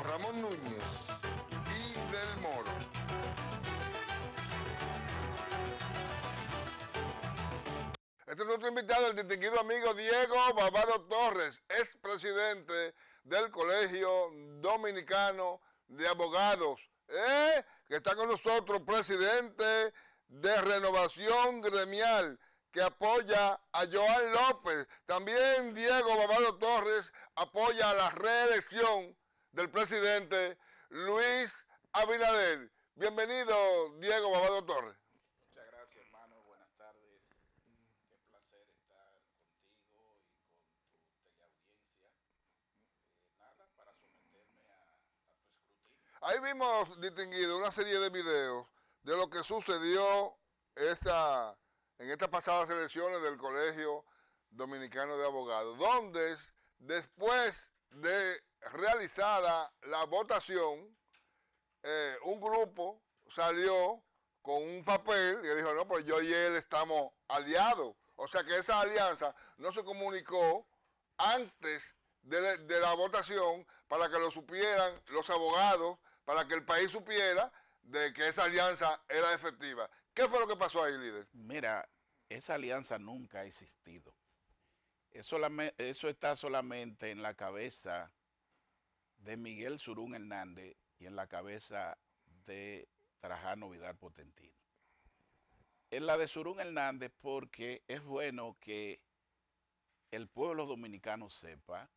Ramón Núñez y Del Moro. Este es nuestro invitado, el distinguido amigo Diego Babado Torres, ex presidente del Colegio Dominicano de Abogados, ¿eh? que está con nosotros, presidente de Renovación Gremial que apoya a Joan López. También Diego Babado Torres apoya la reelección del presidente Luis Abinader. Bienvenido, Diego Babado Torres. Muchas gracias, hermano. Buenas tardes. Qué placer estar contigo y con tu teleaudiencia. Eh, nada, para someterme a, a escrutinio. Ahí vimos, distinguido, una serie de videos de lo que sucedió en estas pasadas elecciones del Colegio Dominicano de Abogados, donde después de realizada la votación, eh, un grupo salió con un papel y dijo, no, pues yo y él estamos aliados. O sea que esa alianza no se comunicó antes de, la votación para que lo supieran los abogados, para que el país supiera de que esa alianza era efectiva. ¿Qué fue lo que pasó ahí, líder? Mira, esa alianza nunca ha existido. eso está solamente en la cabeza de Miguel Surún Hernández y en la cabeza de Trajano Vidal Potentino. En la de Surún Hernández porque es bueno que el pueblo dominicano sepa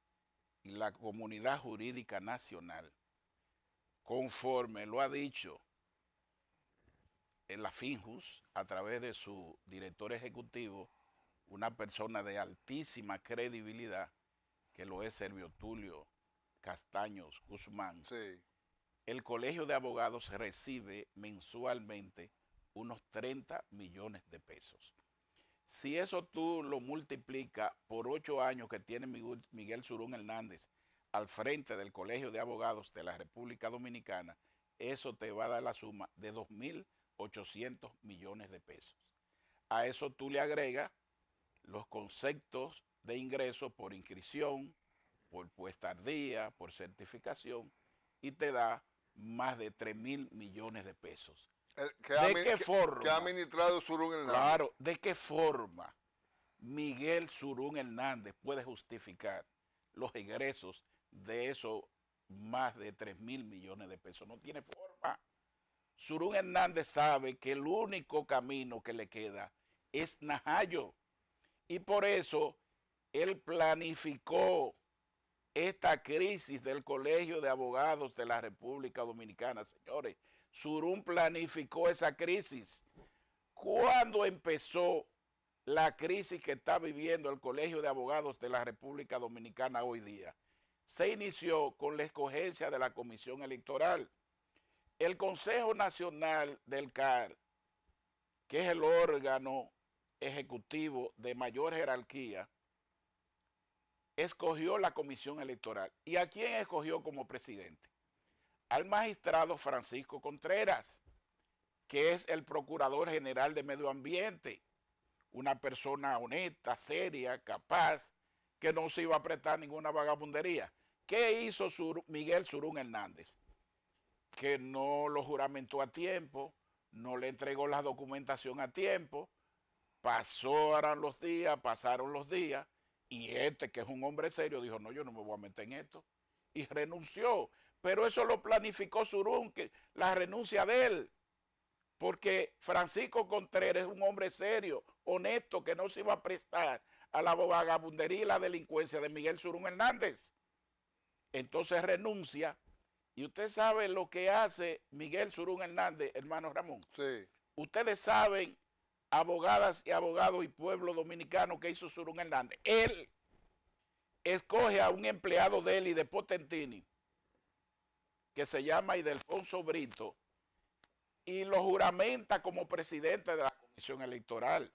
y la comunidad jurídica nacional, conforme lo ha dicho en la FINJUS a través de su director ejecutivo, una persona de altísima credibilidad, que lo es Servio Tulio Castaños Guzmán, el Colegio de Abogados recibe mensualmente unos 30 millones de pesos. Si eso tú lo multiplicas por ocho años que tiene Miguel Surún Hernández al frente del Colegio de Abogados de la República Dominicana, eso te va a dar la suma de 2.800 millones de pesos. A eso tú le agregas los conceptos de ingresos por inscripción, por, puesta tardía, por certificación, y te da más de 3 mil millones de pesos. ¿De qué forma? Que ha administrado Surún Hernández. Claro, ¿de qué forma Miguel Surún Hernández puede justificar los ingresos de esos más de 3 mil millones de pesos? No tiene forma. Surún Hernández sabe que el único camino que le queda es Najayo. Y por eso él planificó esta crisis del Colegio de Abogados de la República Dominicana, señores. Surum planificó esa crisis. ¿Cuándo empezó la crisis que está viviendo el Colegio de Abogados de la República Dominicana hoy día? Se inició con la escogencia de la Comisión Electoral. El Consejo Nacional del CAR, que es el órgano ejecutivo de mayor jerarquía, escogió la comisión electoral. ¿Y a quién escogió como presidente? Al magistrado Francisco Contreras, que es el Procurador General de Medio Ambiente, una persona honesta, seria, capaz, que no se iba a prestar ninguna vagabundería. ¿Qué hizo Miguel Surún Hernández? Que no lo juramentó a tiempo, no le entregó la documentación a tiempo, pasaron los días, pasaron los días, y este, que es un hombre serio, dijo, no, yo no me voy a meter en esto. Y renunció. Pero eso lo planificó Surún, que la renuncia de él. Porque Francisco Contreras es un hombre serio, honesto, que no se iba a prestar a la vagabundería y la delincuencia de Miguel Surún Hernández. Entonces renuncia. Y usted sabe lo que hace Miguel Surún Hernández, hermano Ramón. Sí. Ustedes saben abogadas y abogados y pueblo dominicano que hizo Surún Hernández. Él escoge a un empleado de él y de Potentini, que se llama Idelfonso Brito, y lo juramenta como presidente de la Comisión Electoral.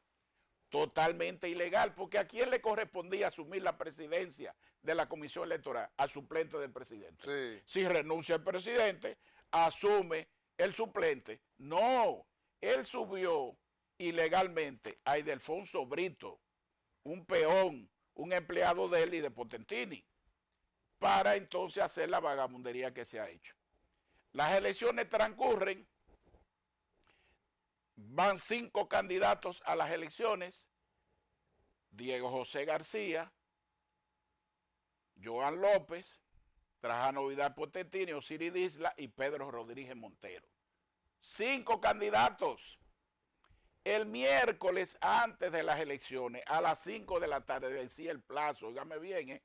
Totalmente ilegal, porque a quién le correspondía asumir la presidencia de la Comisión Electoral, al suplente del presidente. Si renuncia el presidente, asume el suplente. No, él subió ilegalmente hay delfonso Brito, un peón, un empleado de él y de Potentini, para entonces hacer la vagabundería que se ha hecho. Las elecciones transcurren, van cinco candidatos a las elecciones, Diego José García, Joan López, Trajano Vidal Potentini, Osiris Isla y Pedro Rodríguez Montero. Cinco candidatos el miércoles antes de las elecciones, a las 5 de la tarde, decía el plazo, oígame bien, ¿eh?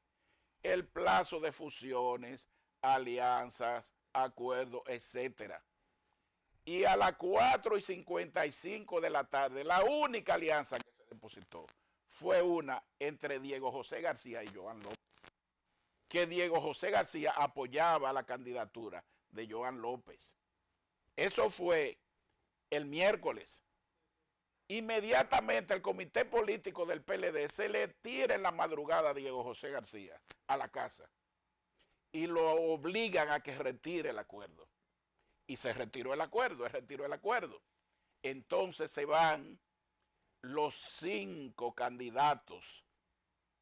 el plazo de fusiones, alianzas, acuerdos, etcétera. Y a las 4 y 55 de la tarde, la única alianza que se depositó fue una entre Diego José García y Joan López. Que Diego José García apoyaba la candidatura de Joan López. Eso fue el miércoles. Inmediatamente el comité político del PLD se le tira en la madrugada a Diego José García a la casa y lo obligan a que retire el acuerdo. Y se retiró el acuerdo, retiró el acuerdo. Entonces se van los cinco candidatos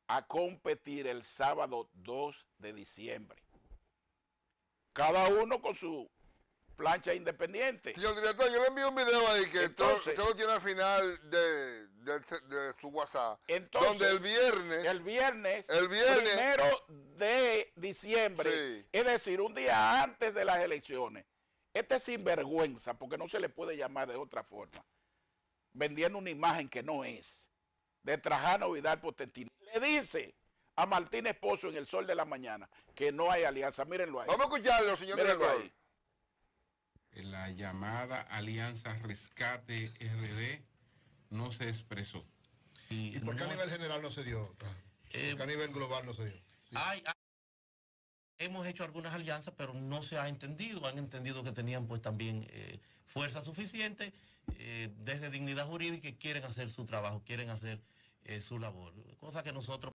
a competir el sábado 2 de diciembre. Cada uno con su plancha independiente. Señor director, yo le envío un video ahí que entonces, tiene al final de, su WhatsApp. Entonces, donde el viernes. El viernes. El viernes. Primero de diciembre. Es decir, un día antes de las elecciones. Este es sinvergüenza, porque no se le puede llamar de otra forma. Vendiendo una imagen que no es. De Trajano Vidal Potentini. Le dice a Martín Esposo en el sol de la mañana que no hay alianza. Mírenlo ahí. Vamos a escucharlo, señor director la llamada Alianza Rescate RD no se expresó. ¿Y, por qué a nivel general no se dio? Eh, ¿Por qué a nivel global no se dio? hemos hecho algunas alianzas, pero no se ha entendido. Han entendido que tenían pues también eh, fuerza suficiente eh, desde dignidad jurídica y quieren hacer su trabajo, quieren hacer su labor. Cosa que nosotros...